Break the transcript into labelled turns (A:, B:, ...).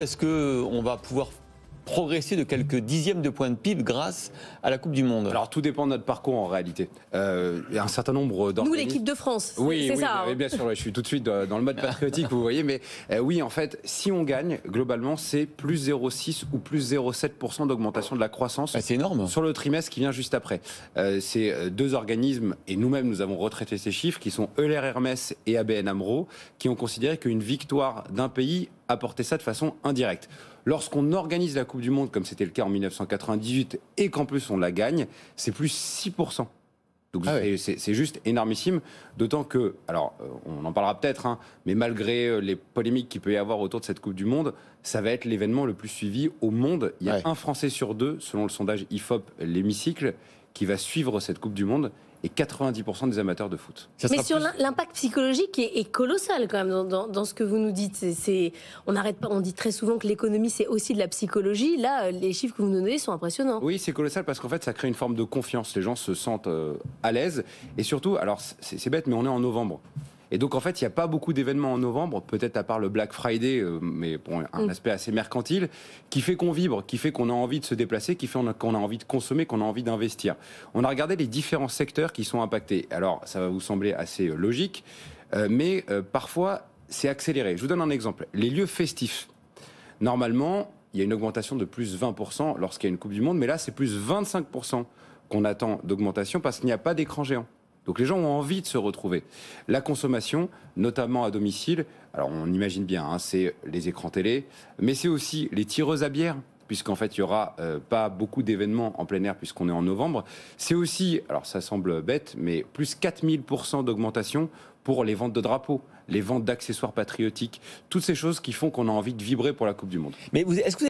A: Est-ce qu'on va pouvoir progresser de quelques dixièmes de points de PIB grâce à la Coupe du Monde Alors tout dépend de notre parcours en réalité. Euh, y a un certain nombre d'organismes. Nous, l'équipe
B: de France. Oui, c'est ça. Bah hein. Bien, sûr,
A: je suis tout de suite dans le mode patriotique, vous voyez. Mais euh, oui, en fait, si on gagne, globalement, c'est plus 0,6 ou plus 0,7% d'augmentation de la croissance. Ah, sur le trimestre qui vient juste après. Ces euh, c'est euh, deux organismes, et nous-mêmes, nous avons retraité ces chiffres, qui sont Euler Hermès et ABN Amro, qui ont considéré qu'une victoire d'un pays apportait ça de façon indirecte. Lorsqu'on organise la Coupe du Monde, comme c'était le cas en 1998, et qu'en plus on la gagne, c'est plus 6%. Donc ah c'est juste énormissime, d'autant que, alors euh, on en parlera peut-être, hein, mais malgré euh, les polémiques qu'il peut y avoir autour de cette Coupe du Monde, ça va être l'événement le plus suivi au monde. Il y a un Français sur deux, selon le sondage IFOP L'Hémicycle, qui va suivre cette Coupe du Monde et 90% des amateurs de foot. Mais sur
B: l'impact psychologique est, est, colossal quand même dans, ce que vous nous dites. C'est, on n'arrête pas, on dit très souvent que l'économie c'est aussi de la psychologie. Là, euh, les chiffres que vous nous donnez sont impressionnants.
A: Oui, c'est colossal parce qu'en fait ça crée une forme de confiance. Les gens se sentent euh, à l'aise et surtout, alors c'est, c'est bête, mais on est en novembre. Et donc, en fait, il n'y a pas beaucoup d'événements en novembre, peut-être à part le Black Friday, euh, mais bon, un mm. aspect assez mercantile, qui fait qu'on vibre, qui fait qu'on a envie de se déplacer, qui fait qu'on a envie de consommer, qu'on a envie d'investir. On a regardé les différents secteurs qui sont impactés. Alors, ça va vous sembler assez euh, logique, euh, mais parfois, c'est accéléré. Je vous donne un exemple. Les lieux festifs. Normalement, il y a une augmentation de plus 20% lorsqu'il y a une Coupe du Monde, mais là, c'est plus 25% qu'on attend d'augmentation parce qu'il n'y a pas d'écran géant. Donc les gens ont envie de se retrouver. La consommation, notamment à domicile, alors on imagine bien, hein, c'est les écrans télé, mais c'est aussi les tireuses à bière puisqu'en fait, il n'y aura euh, pas beaucoup d'événements en plein air, puisqu'on est en novembre. C'est aussi, alors ça semble bête, mais plus 4000% d'augmentation pour les ventes de drapeaux, les ventes d'accessoires patriotiques, toutes ces choses qui font qu'on a envie de vibrer pour la Coupe du Monde.
B: Mais est-ce que